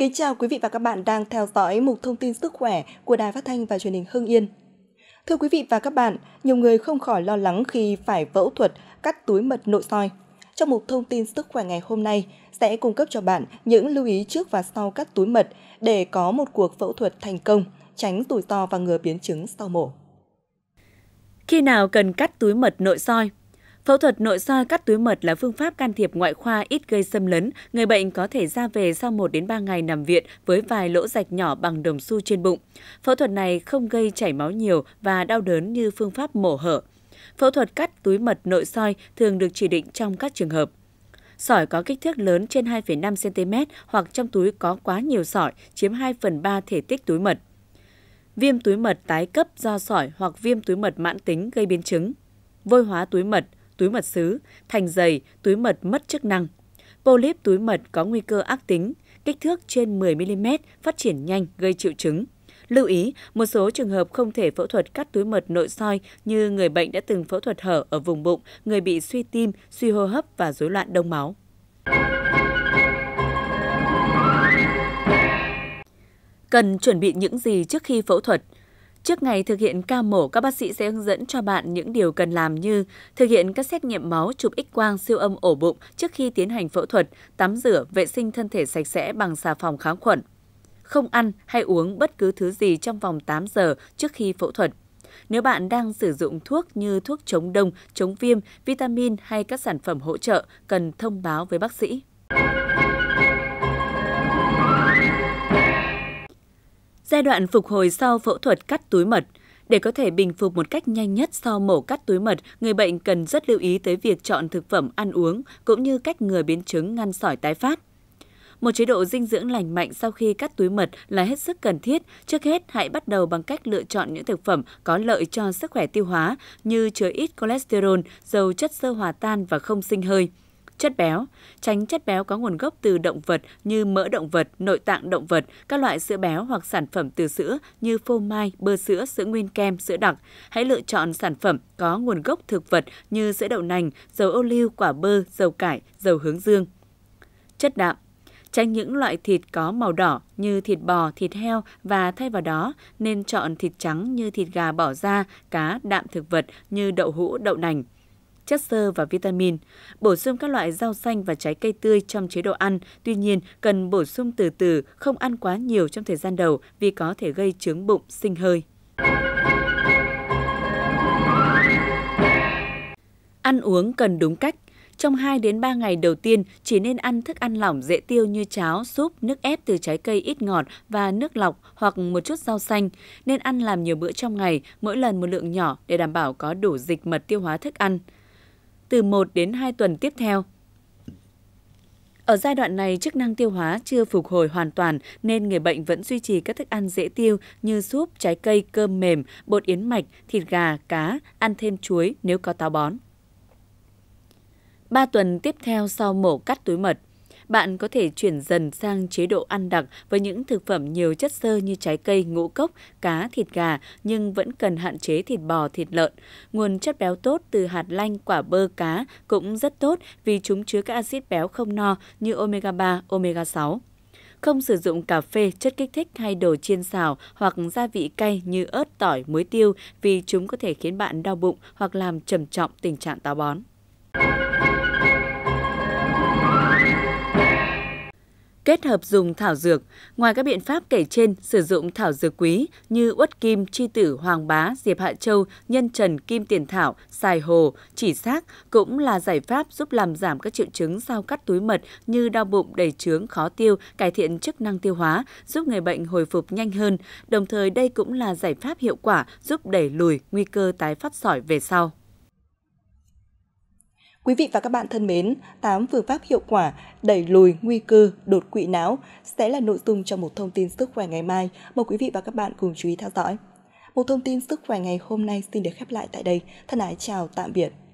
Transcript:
Kính chào quý vị và các bạn đang theo dõi mục thông tin sức khỏe của Đài Phát thanh và Truyền hình Hưng Yên. Thưa quý vị và các bạn, nhiều người không khỏi lo lắng khi phải phẫu thuật cắt túi mật nội soi. Trong mục thông tin sức khỏe ngày hôm nay sẽ cung cấp cho bạn những lưu ý trước và sau cắt túi mật để có một cuộc phẫu thuật thành công, tránh rủi to và ngừa biến chứng sau mổ. Khi nào cần cắt túi mật nội soi? Phẫu thuật nội soi cắt túi mật là phương pháp can thiệp ngoại khoa ít gây xâm lấn, người bệnh có thể ra về sau 1 đến 3 ngày nằm viện với vài lỗ rạch nhỏ bằng đồng xu trên bụng. Phẫu thuật này không gây chảy máu nhiều và đau đớn như phương pháp mổ hở. Phẫu thuật cắt túi mật nội soi thường được chỉ định trong các trường hợp sỏi có kích thước lớn trên 2,5 cm hoặc trong túi có quá nhiều sỏi, chiếm 2 phần 3 thể tích túi mật. Viêm túi mật tái cấp do sỏi hoặc viêm túi mật mãn tính gây biến chứng. Vôi hóa túi mật – túi mật xứ, thành dày, túi mật mất chức năng. Polyp túi mật có nguy cơ ác tính, kích thước trên 10 mm, phát triển nhanh, gây triệu chứng. Lưu ý, một số trường hợp không thể phẫu thuật cắt túi mật nội soi như người bệnh đã từng phẫu thuật hở ở vùng bụng, người bị suy tim, suy hô hấp và rối loạn đông máu. Cần chuẩn bị những gì trước khi phẫu thuật – Trước ngày thực hiện ca mổ, các bác sĩ sẽ hướng dẫn cho bạn những điều cần làm như thực hiện các xét nghiệm máu, chụp x-quang, siêu âm ổ bụng trước khi tiến hành phẫu thuật, tắm rửa, vệ sinh thân thể sạch sẽ bằng xà phòng kháng khuẩn. Không ăn hay uống bất cứ thứ gì trong vòng 8 giờ trước khi phẫu thuật. Nếu bạn đang sử dụng thuốc như thuốc chống đông, chống viêm, vitamin hay các sản phẩm hỗ trợ, cần thông báo với bác sĩ. giai đoạn phục hồi sau phẫu thuật cắt túi mật. Để có thể bình phục một cách nhanh nhất sau mổ cắt túi mật, người bệnh cần rất lưu ý tới việc chọn thực phẩm ăn uống cũng như cách ngừa biến chứng ngăn sỏi tái phát. Một chế độ dinh dưỡng lành mạnh sau khi cắt túi mật là hết sức cần thiết. Trước hết, hãy bắt đầu bằng cách lựa chọn những thực phẩm có lợi cho sức khỏe tiêu hóa như chứa ít cholesterol, dầu chất xơ hòa tan và không sinh hơi chất béo, tránh chất béo có nguồn gốc từ động vật như mỡ động vật, nội tạng động vật, các loại sữa béo hoặc sản phẩm từ sữa như phô mai, bơ sữa, sữa nguyên kem, sữa đặc. Hãy lựa chọn sản phẩm có nguồn gốc thực vật như sữa đậu nành, dầu ô liu, quả bơ, dầu cải, dầu hướng dương. Chất đạm tránh những loại thịt có màu đỏ như thịt bò, thịt heo và thay vào đó nên chọn thịt trắng như thịt gà bỏ da, cá, đạm thực vật như đậu hũ, đậu nành chất xơ và vitamin. Bổ sung các loại rau xanh và trái cây tươi trong chế độ ăn, tuy nhiên cần bổ sung từ từ, không ăn quá nhiều trong thời gian đầu vì có thể gây chướng bụng, sinh hơi. Ăn uống cần đúng cách. Trong 2 đến 3 ngày đầu tiên, chỉ nên ăn thức ăn lỏng dễ tiêu như cháo, súp, nước ép từ trái cây ít ngọt và nước lọc hoặc một chút rau xanh. Nên ăn làm nhiều bữa trong ngày, mỗi lần một lượng nhỏ để đảm bảo có đủ dịch mật tiêu hóa thức ăn từ 1 đến 2 tuần tiếp theo. Ở giai đoạn này, chức năng tiêu hóa chưa phục hồi hoàn toàn nên người bệnh vẫn duy trì các thức ăn dễ tiêu như súp, trái cây, cơm mềm, bột yến mạch, thịt gà, cá, ăn thêm chuối nếu có táo bón. 3 tuần tiếp theo sau mổ cắt túi mật, bạn có thể chuyển dần sang chế độ ăn đặc với những thực phẩm nhiều chất xơ như trái cây, ngũ cốc, cá, thịt gà nhưng vẫn cần hạn chế thịt bò, thịt lợn. Nguồn chất béo tốt từ hạt lanh, quả bơ, cá cũng rất tốt vì chúng chứa các axit béo không no như omega 3, omega 6 không sử dụng cà phê, chất kích thích hay đồ chiên xào hoặc gia vị cay như ớt, tỏi, muối tiêu vì chúng có thể khiến bạn đau bụng hoặc làm trầm trọng tình trạng táo bón. kết hợp dùng thảo dược. Ngoài các biện pháp kể trên, sử dụng thảo dược quý như uất kim, chi tử, hoàng bá, diệp hạ châu, nhân trần, kim tiền thảo, xài hồ, chỉ xác cũng là giải pháp giúp làm giảm các triệu chứng sau cắt túi mật như đau bụng, đầy trướng, khó tiêu, cải thiện chức năng tiêu hóa, giúp người bệnh hồi phục nhanh hơn. Đồng thời đây cũng là giải pháp hiệu quả giúp đẩy lùi nguy cơ tái phát sỏi về sau. Quý vị và các bạn thân mến, 8 phương pháp hiệu quả đẩy lùi nguy cơ đột quỵ não sẽ là nội dung trong một thông tin sức khỏe ngày mai. Mời quý vị và các bạn cùng chú ý theo dõi. Một thông tin sức khỏe ngày hôm nay xin được khép lại tại đây. Thân ái chào tạm biệt.